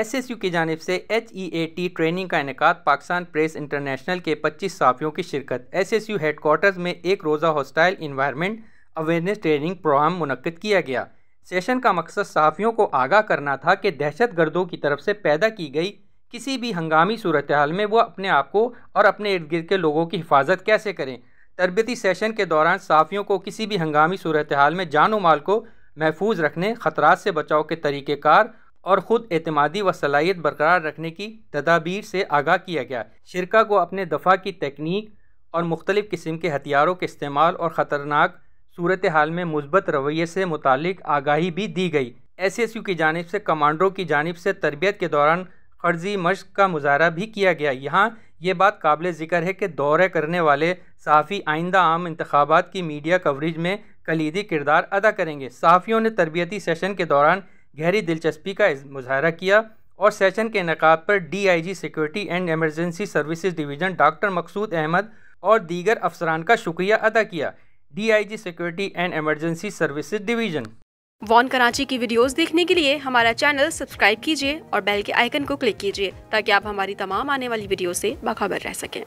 S S U की जानब से H E A T training का इनका पाकिस्तान प्रेस इंटरनेशनल के पच्चीस साफियों की शिरकत एस एस यू हेडकोार्टर्स में एक रोज़ा hostile environment awareness training programme मुनद किया गया सेशन का मकसद सहाफ़ियों को आगाह करना था कि दहशत गर्दों की तरफ से पैदा की गई किसी भी हंगामी सूरत हाल में वह अपने आप को और अपने इर्द गिर्द के लोगों की हिफाजत कैसे करें तरबती सेशन के दौरान सहाफ़ियों को किसी भी हंगामी सूरत हाल में जान माल को महफूज रखने ख़तरा से बचाव के तरीक़ेकार और ख़ुद अतमादी व सलाहियत बरकरार रखने की तदाबीर से आगाह किया गया शिरका को अपने दफ़ा की तकनीक और मुख्तलिफ़ किस्म के हथियारों के इस्तेमाल और ख़तरनाक सूरत हाल में मुस्बत रवैये से मुतल आगाही भी दी गई एस एस यू की जानब से कमांडरों की जानब से तरबियत के दौरान फर्जी मश्क का मुजाहरा भी किया गया यहाँ ये बात काबिल ज़िक्र है कि दौरे करने वाले सहाफ़ी आइंदा आम इंतबात की मीडिया कवरेज में कलीदी किरदार अदा करेंगे सहाफ़ियों ने तरबियती सेशन के दौरान गहरी दिलचस्पी का मुजाहरा किया और सेशन के इनका पर DIG security and emergency services division doctor Maqsood Ahmed और दीगर अफसरान का शुक्रिया अदा किया DIG security and emergency services division वॉन कराची की वीडियोस देखने के लिए हमारा चैनल सब्सक्राइब कीजिए और बेल के आइकन को क्लिक कीजिए ताकि आप हमारी तमाम आने वाली वीडियो से बाखबर रह सकें